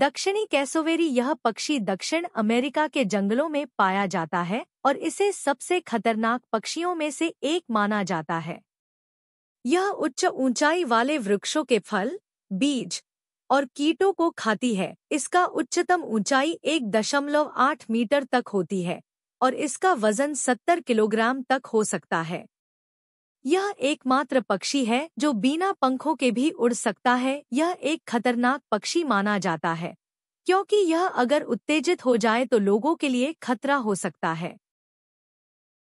दक्षिणी कैसोवेरी यह पक्षी दक्षिण अमेरिका के जंगलों में पाया जाता है और इसे सबसे खतरनाक पक्षियों में से एक माना जाता है यह उच्च ऊंचाई वाले वृक्षों के फल बीज और कीटों को खाती है इसका उच्चतम ऊंचाई एक दशमलव आठ मीटर तक होती है और इसका वजन सत्तर किलोग्राम तक हो सकता है यह एकमात्र पक्षी है जो बिना पंखों के भी उड़ सकता है यह एक खतरनाक पक्षी माना जाता है क्योंकि यह अगर उत्तेजित हो जाए तो लोगों के लिए खतरा हो सकता है